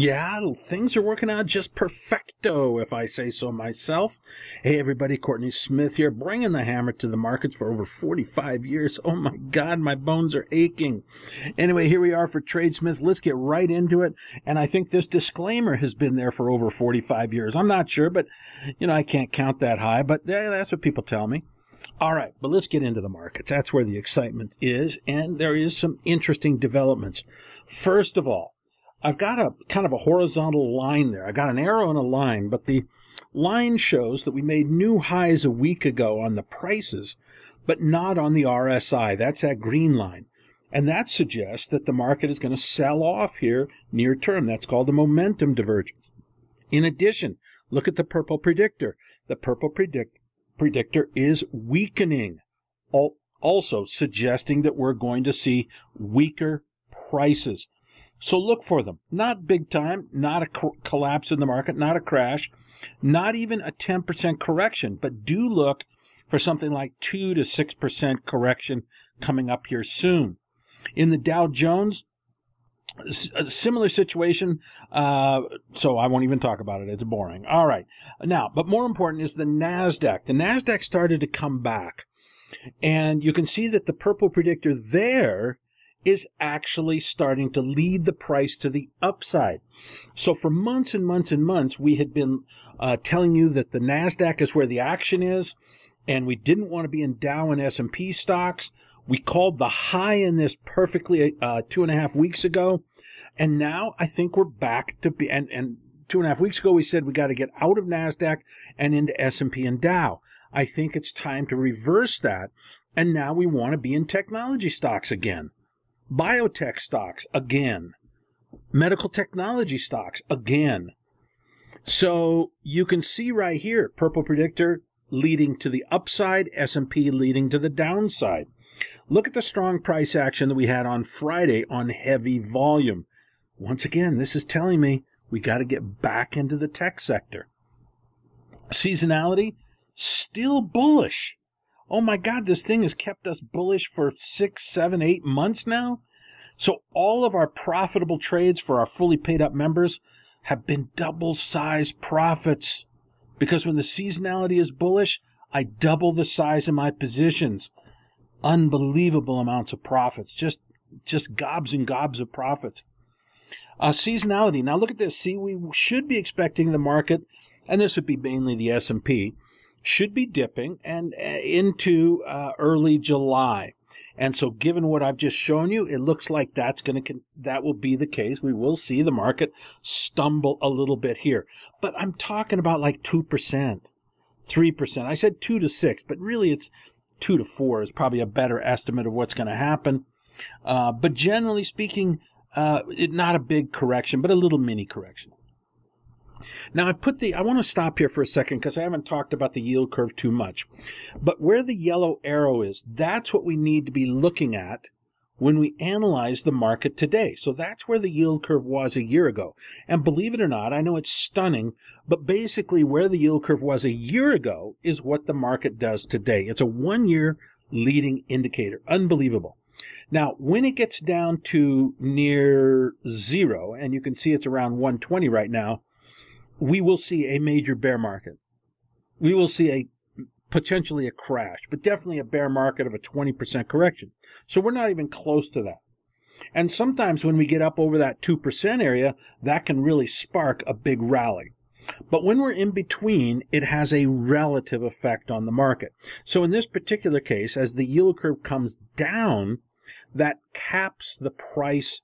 Yeah, things are working out just perfecto, if I say so myself. Hey, everybody, Courtney Smith here, bringing the hammer to the markets for over 45 years. Oh my God, my bones are aching. Anyway, here we are for Tradesmith. Let's get right into it. And I think this disclaimer has been there for over 45 years. I'm not sure, but, you know, I can't count that high, but that's what people tell me. All right, but let's get into the markets. That's where the excitement is, and there is some interesting developments. First of all, I've got a kind of a horizontal line there. I have got an arrow and a line, but the line shows that we made new highs a week ago on the prices, but not on the RSI. That's that green line. And that suggests that the market is going to sell off here near term. That's called a momentum divergence. In addition, look at the purple predictor. The purple predict predictor is weakening, also suggesting that we're going to see weaker prices. So look for them. Not big time, not a co- collapse in the market, not a crash, not even a 10% correction, but do look for something like 2 to 6% correction coming up here soon. In the Dow Jones, a similar situation, uh, so I won't even talk about it. It's boring. All right. Now, but more important is the NASDAQ. The NASDAQ started to come back. And you can see that the purple predictor there is actually starting to lead the price to the upside. So for months and months and months, we had been uh, telling you that the NASDAQ is where the action is, and we didn't want to be in Dow and S&P stocks. We called the high in this perfectly uh, two and a half weeks ago. And now I think we're back to be, and, and two and a half weeks ago, we said we got to get out of NASDAQ and into S&P and Dow. I think it's time to reverse that. And now we want to be in technology stocks again biotech stocks again, medical technology stocks again. So you can see right here, purple predictor leading to the upside, S&P leading to the downside. Look at the strong price action that we had on Friday on heavy volume. Once again, this is telling me we got to get back into the tech sector. Seasonality, still bullish oh my God, this thing has kept us bullish for six, seven, eight months now. So all of our profitable trades for our fully paid up members have been double size profits because when the seasonality is bullish, I double the size of my positions. Unbelievable amounts of profits, just just gobs and gobs of profits. Uh, seasonality. Now look at this. See, we should be expecting the market, and this would be mainly the S&P, should be dipping and uh, into uh, early July. And so given what I've just shown you, it looks like that's going to that will be the case. We will see the market stumble a little bit here. But I'm talking about like 2%, 3%. I said 2 to 6, but really it's 2 to 4 is probably a better estimate of what's going to happen. Uh, but generally speaking, uh, it, not a big correction, but a little mini correction. Now I put the I want to stop here for a second because I haven't talked about the yield curve too much. But where the yellow arrow is, that's what we need to be looking at when we analyze the market today. So that's where the yield curve was a year ago. And believe it or not, I know it's stunning, but basically where the yield curve was a year ago is what the market does today. It's a one year leading indicator. Unbelievable. Now, when it gets down to near zero, and you can see it's around 120 right now, we will see a major bear market. We will see a potentially a crash, but definitely a bear market of a 20% correction. So we're not even close to that. And sometimes when we get up over that 2% area, that can really spark a big rally. But when we're in between, it has a relative effect on the market. So in this particular case, as the yield curve comes down, that caps the price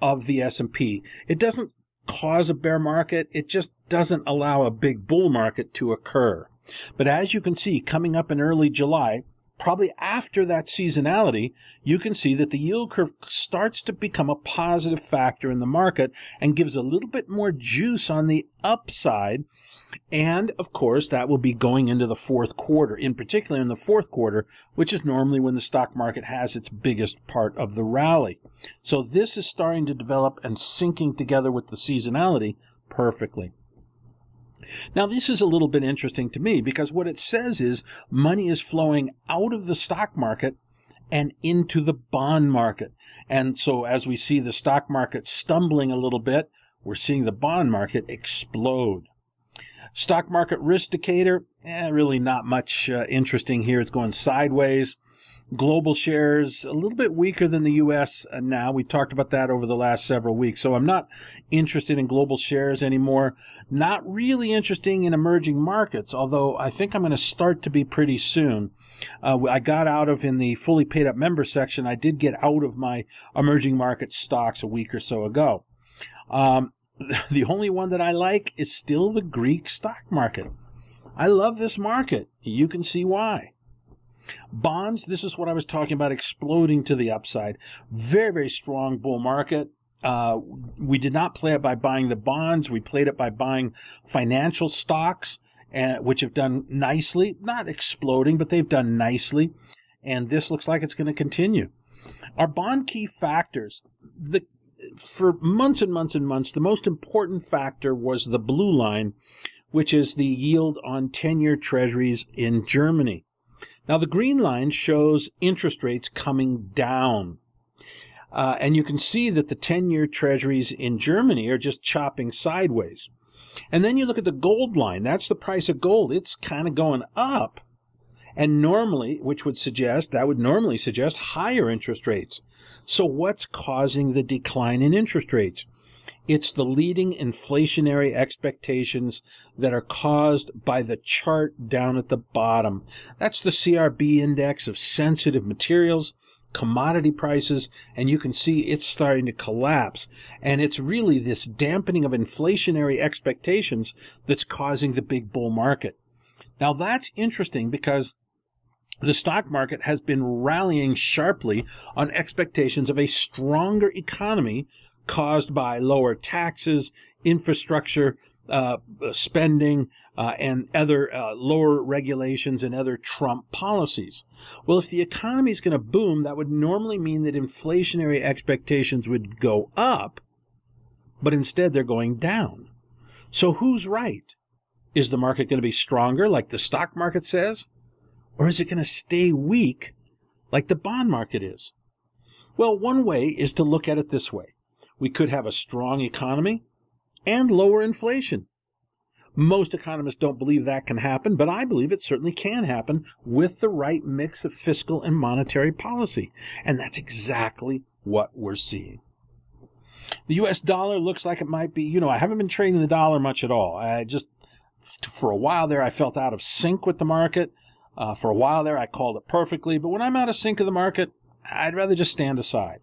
of the S&P. It doesn't cause a bear market. It just doesn't allow a big bull market to occur. But as you can see, coming up in early July, probably after that seasonality, you can see that the yield curve starts to become a positive factor in the market and gives a little bit more juice on the upside. And of course, that will be going into the fourth quarter, in particular in the fourth quarter, which is normally when the stock market has its biggest part of the rally. So this is starting to develop and syncing together with the seasonality perfectly. Now, this is a little bit interesting to me because what it says is money is flowing out of the stock market and into the bond market. And so, as we see the stock market stumbling a little bit, we're seeing the bond market explode. Stock market risk indicator, eh, really not much uh, interesting here. It's going sideways. Global shares a little bit weaker than the U.S. now. We talked about that over the last several weeks. So I'm not interested in global shares anymore. Not really interesting in emerging markets, although I think I'm going to start to be pretty soon. Uh, I got out of in the fully paid up member section. I did get out of my emerging market stocks a week or so ago. Um, the only one that I like is still the Greek stock market. I love this market. You can see why. Bonds, this is what I was talking about, exploding to the upside. Very, very strong bull market. Uh, we did not play it by buying the bonds. We played it by buying financial stocks, uh, which have done nicely, not exploding, but they've done nicely. And this looks like it's going to continue. Our bond key factors. The, for months and months and months, the most important factor was the blue line, which is the yield on 10 year treasuries in Germany. Now, the green line shows interest rates coming down. Uh, and you can see that the 10 year treasuries in Germany are just chopping sideways. And then you look at the gold line, that's the price of gold. It's kind of going up. And normally, which would suggest, that would normally suggest higher interest rates. So, what's causing the decline in interest rates? It's the leading inflationary expectations that are caused by the chart down at the bottom. That's the CRB index of sensitive materials, commodity prices, and you can see it's starting to collapse. And it's really this dampening of inflationary expectations that's causing the big bull market. Now that's interesting because the stock market has been rallying sharply on expectations of a stronger economy caused by lower taxes, infrastructure uh, spending, uh, and other uh, lower regulations and other Trump policies. Well, if the economy is going to boom, that would normally mean that inflationary expectations would go up, but instead they're going down. So who's right? Is the market going to be stronger, like the stock market says? Or is it going to stay weak, like the bond market is? Well, one way is to look at it this way we could have a strong economy and lower inflation. Most economists don't believe that can happen, but I believe it certainly can happen with the right mix of fiscal and monetary policy. And that's exactly what we're seeing. The US dollar looks like it might be, you know, I haven't been trading the dollar much at all. I just, for a while there, I felt out of sync with the market. Uh, for a while there, I called it perfectly. But when I'm out of sync of the market, I'd rather just stand aside.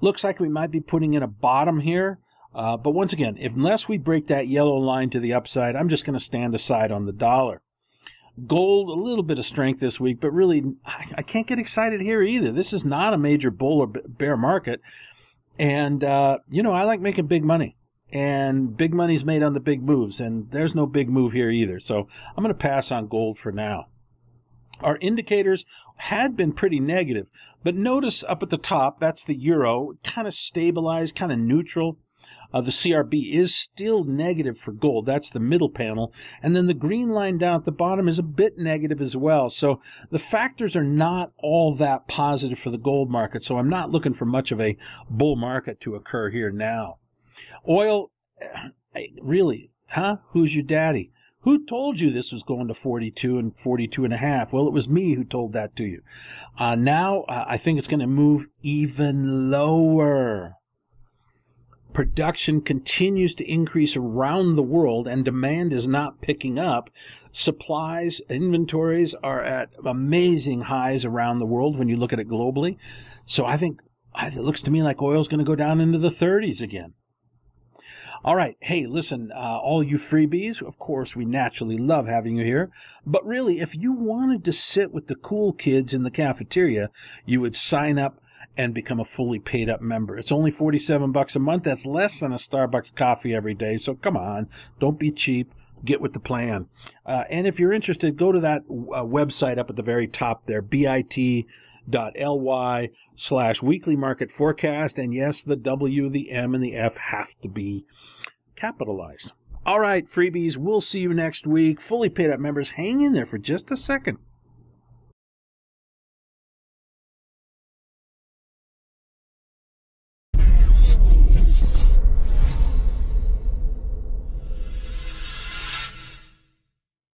Looks like we might be putting in a bottom here. Uh, but once again, if, unless we break that yellow line to the upside, I'm just going to stand aside on the dollar. Gold, a little bit of strength this week, but really, I, I can't get excited here either. This is not a major bull or bear market. And, uh, you know, I like making big money. And big money's made on the big moves. And there's no big move here either. So I'm going to pass on gold for now. Our indicators had been pretty negative. But notice up at the top, that's the euro, kind of stabilized, kind of neutral. Uh, the CRB is still negative for gold. That's the middle panel. And then the green line down at the bottom is a bit negative as well. So the factors are not all that positive for the gold market. So I'm not looking for much of a bull market to occur here now. Oil, eh, really, huh? Who's your daddy? Who told you this was going to 42 and 42 and a half? Well, it was me who told that to you. Uh, now uh, I think it's going to move even lower. Production continues to increase around the world and demand is not picking up. Supplies, inventories are at amazing highs around the world when you look at it globally. So I think it looks to me like oil's going to go down into the 30s again. All right. Hey, listen, uh, all you freebies, of course, we naturally love having you here. But really, if you wanted to sit with the cool kids in the cafeteria, you would sign up and become a fully paid up member. It's only 47 bucks a month. That's less than a Starbucks coffee every day. So come on, don't be cheap. Get with the plan. Uh, and if you're interested, go to that uh, website up at the very top there, bit bit.ly slash weekly market forecast. And yes, the W, the M, and the F have to be capitalized. All right, freebies, we'll see you next week. Fully paid up members, hang in there for just a second.